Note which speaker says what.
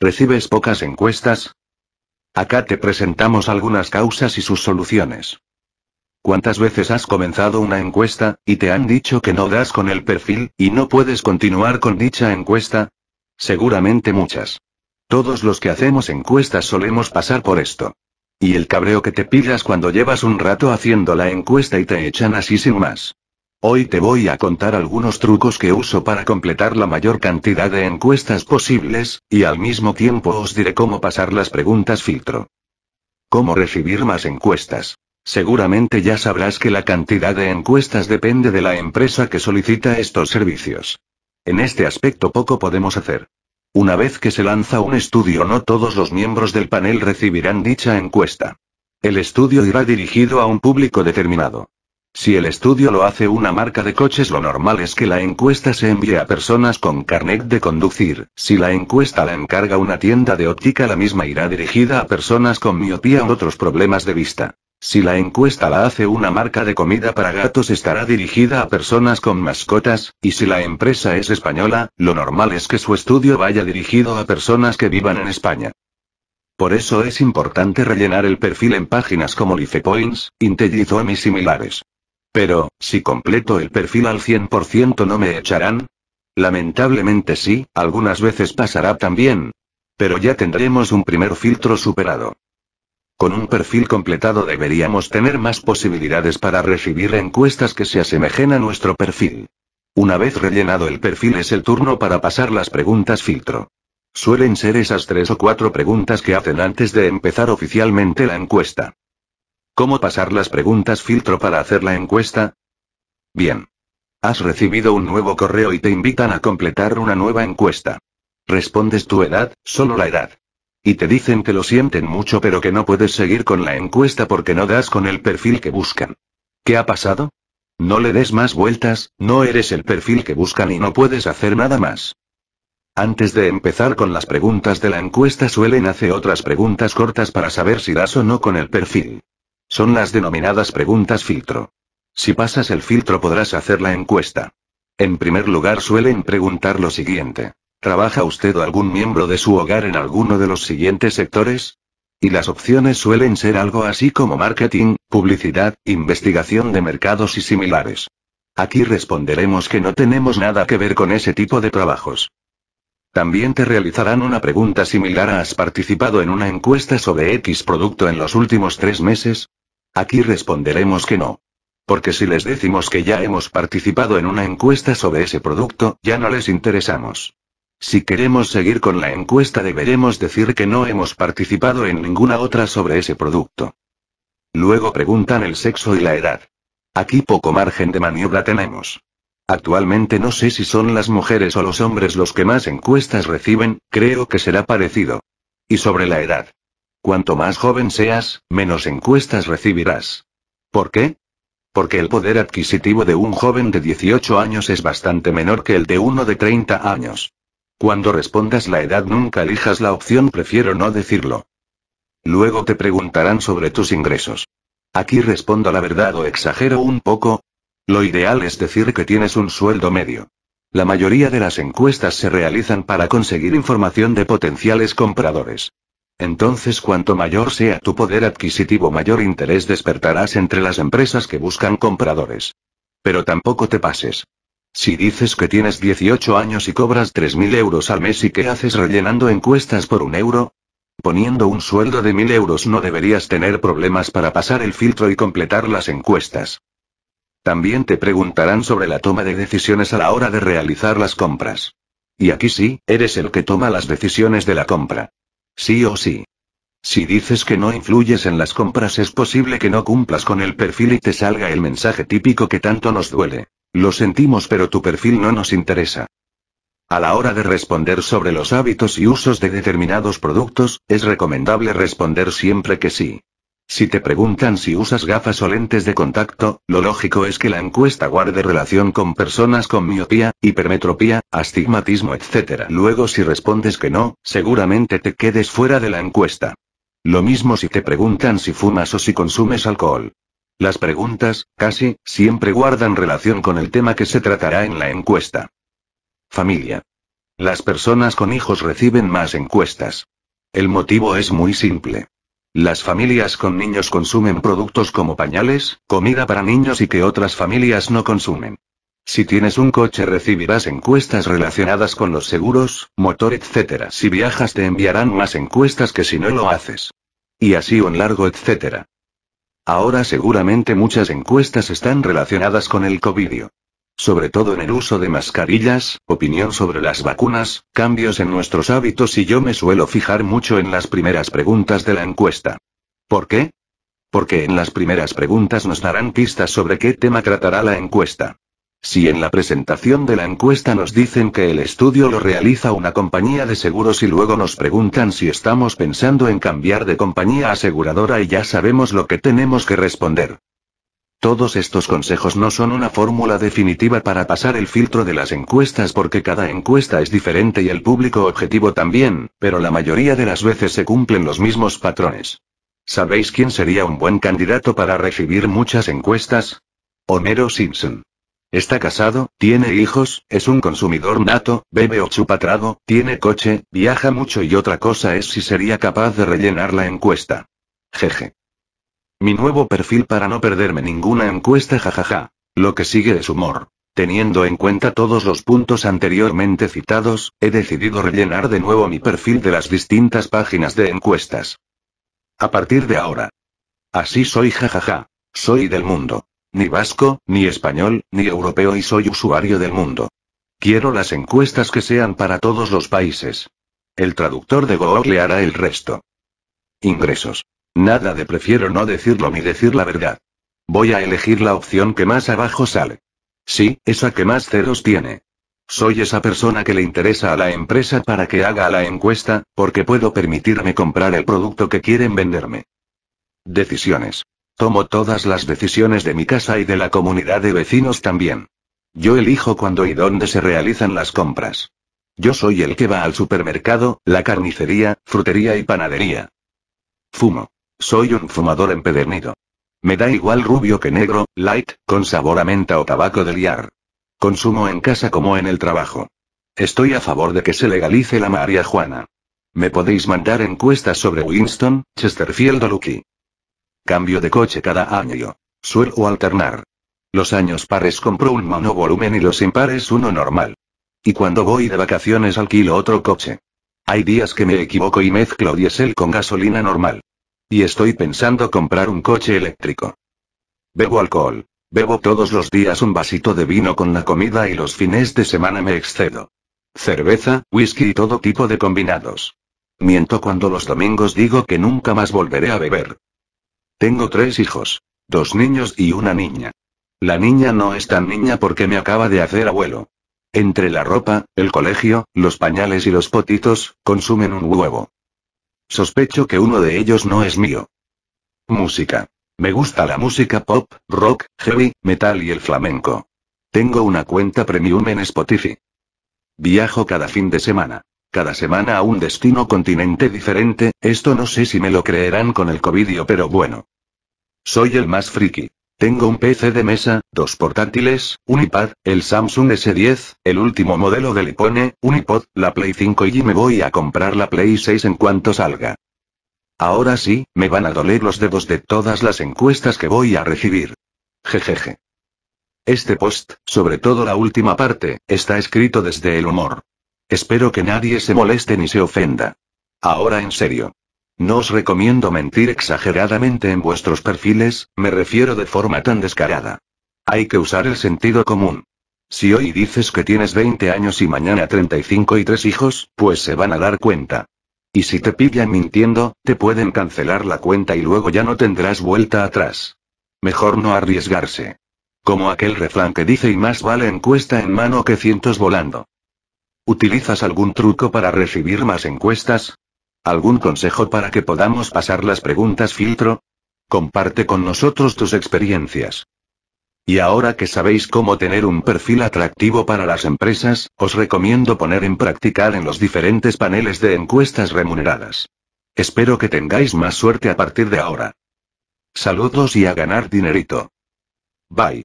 Speaker 1: ¿Recibes pocas encuestas? Acá te presentamos algunas causas y sus soluciones. ¿Cuántas veces has comenzado una encuesta, y te han dicho que no das con el perfil, y no puedes continuar con dicha encuesta? Seguramente muchas. Todos los que hacemos encuestas solemos pasar por esto. Y el cabreo que te pillas cuando llevas un rato haciendo la encuesta y te echan así sin más. Hoy te voy a contar algunos trucos que uso para completar la mayor cantidad de encuestas posibles, y al mismo tiempo os diré cómo pasar las preguntas filtro. ¿Cómo recibir más encuestas? Seguramente ya sabrás que la cantidad de encuestas depende de la empresa que solicita estos servicios. En este aspecto poco podemos hacer. Una vez que se lanza un estudio no todos los miembros del panel recibirán dicha encuesta. El estudio irá dirigido a un público determinado. Si el estudio lo hace una marca de coches, lo normal es que la encuesta se envíe a personas con carnet de conducir. Si la encuesta la encarga una tienda de óptica, la misma irá dirigida a personas con miopía u otros problemas de vista. Si la encuesta la hace una marca de comida para gatos estará dirigida a personas con mascotas, y si la empresa es española, lo normal es que su estudio vaya dirigido a personas que vivan en España. Por eso es importante rellenar el perfil en páginas como LifePoints, Intellizoom y similares. Pero, si completo el perfil al 100% no me echarán. Lamentablemente sí, algunas veces pasará también. Pero ya tendremos un primer filtro superado. Con un perfil completado deberíamos tener más posibilidades para recibir encuestas que se asemejen a nuestro perfil. Una vez rellenado el perfil es el turno para pasar las preguntas filtro. Suelen ser esas tres o cuatro preguntas que hacen antes de empezar oficialmente la encuesta. ¿Cómo pasar las preguntas filtro para hacer la encuesta? Bien. Has recibido un nuevo correo y te invitan a completar una nueva encuesta. Respondes tu edad, solo la edad. Y te dicen que lo sienten mucho pero que no puedes seguir con la encuesta porque no das con el perfil que buscan. ¿Qué ha pasado? No le des más vueltas, no eres el perfil que buscan y no puedes hacer nada más. Antes de empezar con las preguntas de la encuesta suelen hacer otras preguntas cortas para saber si das o no con el perfil. Son las denominadas preguntas filtro. Si pasas el filtro podrás hacer la encuesta. En primer lugar suelen preguntar lo siguiente. ¿Trabaja usted o algún miembro de su hogar en alguno de los siguientes sectores? Y las opciones suelen ser algo así como marketing, publicidad, investigación de mercados y similares. Aquí responderemos que no tenemos nada que ver con ese tipo de trabajos. También te realizarán una pregunta similar a ¿has participado en una encuesta sobre X producto en los últimos tres meses? Aquí responderemos que no. Porque si les decimos que ya hemos participado en una encuesta sobre ese producto, ya no les interesamos. Si queremos seguir con la encuesta deberemos decir que no hemos participado en ninguna otra sobre ese producto. Luego preguntan el sexo y la edad. Aquí poco margen de maniobra tenemos. Actualmente no sé si son las mujeres o los hombres los que más encuestas reciben, creo que será parecido. Y sobre la edad. Cuanto más joven seas, menos encuestas recibirás. ¿Por qué? Porque el poder adquisitivo de un joven de 18 años es bastante menor que el de uno de 30 años. Cuando respondas la edad nunca elijas la opción prefiero no decirlo. Luego te preguntarán sobre tus ingresos. Aquí respondo la verdad o exagero un poco. Lo ideal es decir que tienes un sueldo medio. La mayoría de las encuestas se realizan para conseguir información de potenciales compradores. Entonces cuanto mayor sea tu poder adquisitivo mayor interés despertarás entre las empresas que buscan compradores. Pero tampoco te pases. Si dices que tienes 18 años y cobras 3.000 euros al mes y que haces rellenando encuestas por un euro, poniendo un sueldo de 1.000 euros no deberías tener problemas para pasar el filtro y completar las encuestas. También te preguntarán sobre la toma de decisiones a la hora de realizar las compras. Y aquí sí, eres el que toma las decisiones de la compra. Sí o sí. Si dices que no influyes en las compras es posible que no cumplas con el perfil y te salga el mensaje típico que tanto nos duele. Lo sentimos pero tu perfil no nos interesa. A la hora de responder sobre los hábitos y usos de determinados productos, es recomendable responder siempre que sí. Si te preguntan si usas gafas o lentes de contacto, lo lógico es que la encuesta guarde relación con personas con miopía, hipermetropía, astigmatismo, etc. Luego si respondes que no, seguramente te quedes fuera de la encuesta. Lo mismo si te preguntan si fumas o si consumes alcohol. Las preguntas, casi, siempre guardan relación con el tema que se tratará en la encuesta. Familia. Las personas con hijos reciben más encuestas. El motivo es muy simple. Las familias con niños consumen productos como pañales, comida para niños y que otras familias no consumen. Si tienes un coche recibirás encuestas relacionadas con los seguros, motor, etc. Si viajas te enviarán más encuestas que si no lo haces. Y así un largo etc. Ahora seguramente muchas encuestas están relacionadas con el covidio sobre todo en el uso de mascarillas, opinión sobre las vacunas, cambios en nuestros hábitos y yo me suelo fijar mucho en las primeras preguntas de la encuesta. ¿Por qué? Porque en las primeras preguntas nos darán pistas sobre qué tema tratará la encuesta. Si en la presentación de la encuesta nos dicen que el estudio lo realiza una compañía de seguros y luego nos preguntan si estamos pensando en cambiar de compañía aseguradora y ya sabemos lo que tenemos que responder. Todos estos consejos no son una fórmula definitiva para pasar el filtro de las encuestas porque cada encuesta es diferente y el público objetivo también, pero la mayoría de las veces se cumplen los mismos patrones. ¿Sabéis quién sería un buen candidato para recibir muchas encuestas? Homero Simpson. Está casado, tiene hijos, es un consumidor nato, bebe o chupa tiene coche, viaja mucho y otra cosa es si sería capaz de rellenar la encuesta. Jeje. Mi nuevo perfil para no perderme ninguna encuesta jajaja. Lo que sigue es humor. Teniendo en cuenta todos los puntos anteriormente citados, he decidido rellenar de nuevo mi perfil de las distintas páginas de encuestas. A partir de ahora. Así soy jajaja. Soy del mundo. Ni vasco, ni español, ni europeo y soy usuario del mundo. Quiero las encuestas que sean para todos los países. El traductor de Google hará el resto. Ingresos. Nada de prefiero no decirlo ni decir la verdad. Voy a elegir la opción que más abajo sale. Sí, esa que más ceros tiene. Soy esa persona que le interesa a la empresa para que haga la encuesta, porque puedo permitirme comprar el producto que quieren venderme. Decisiones. Tomo todas las decisiones de mi casa y de la comunidad de vecinos también. Yo elijo cuándo y dónde se realizan las compras. Yo soy el que va al supermercado, la carnicería, frutería y panadería. Fumo. Soy un fumador empedernido. Me da igual rubio que negro, light, con sabor a menta o tabaco de liar. Consumo en casa como en el trabajo. Estoy a favor de que se legalice la María Juana. Me podéis mandar encuestas sobre Winston, Chesterfield o Lucky. Cambio de coche cada año. Suelo alternar. Los años pares compro un monovolumen y los impares uno normal. Y cuando voy de vacaciones alquilo otro coche. Hay días que me equivoco y mezclo diésel con gasolina normal. Y estoy pensando comprar un coche eléctrico. Bebo alcohol. Bebo todos los días un vasito de vino con la comida y los fines de semana me excedo. Cerveza, whisky y todo tipo de combinados. Miento cuando los domingos digo que nunca más volveré a beber. Tengo tres hijos. Dos niños y una niña. La niña no es tan niña porque me acaba de hacer abuelo. Entre la ropa, el colegio, los pañales y los potitos, consumen un huevo. Sospecho que uno de ellos no es mío. Música. Me gusta la música pop, rock, heavy, metal y el flamenco. Tengo una cuenta premium en Spotify. Viajo cada fin de semana. Cada semana a un destino continente diferente, esto no sé si me lo creerán con el Covid, pero bueno. Soy el más friki. Tengo un PC de mesa, dos portátiles, un iPad, el Samsung S10, el último modelo de Lipone, un iPod, la Play 5 y me voy a comprar la Play 6 en cuanto salga. Ahora sí, me van a doler los dedos de todas las encuestas que voy a recibir. Jejeje. Este post, sobre todo la última parte, está escrito desde el humor. Espero que nadie se moleste ni se ofenda. Ahora en serio. No os recomiendo mentir exageradamente en vuestros perfiles, me refiero de forma tan descarada. Hay que usar el sentido común. Si hoy dices que tienes 20 años y mañana 35 y tres hijos, pues se van a dar cuenta. Y si te pillan mintiendo, te pueden cancelar la cuenta y luego ya no tendrás vuelta atrás. Mejor no arriesgarse. Como aquel refrán que dice y más vale encuesta en mano que cientos volando. ¿Utilizas algún truco para recibir más encuestas? ¿Algún consejo para que podamos pasar las preguntas filtro? Comparte con nosotros tus experiencias. Y ahora que sabéis cómo tener un perfil atractivo para las empresas, os recomiendo poner en práctica en los diferentes paneles de encuestas remuneradas. Espero que tengáis más suerte a partir de ahora. Saludos y a ganar dinerito. Bye.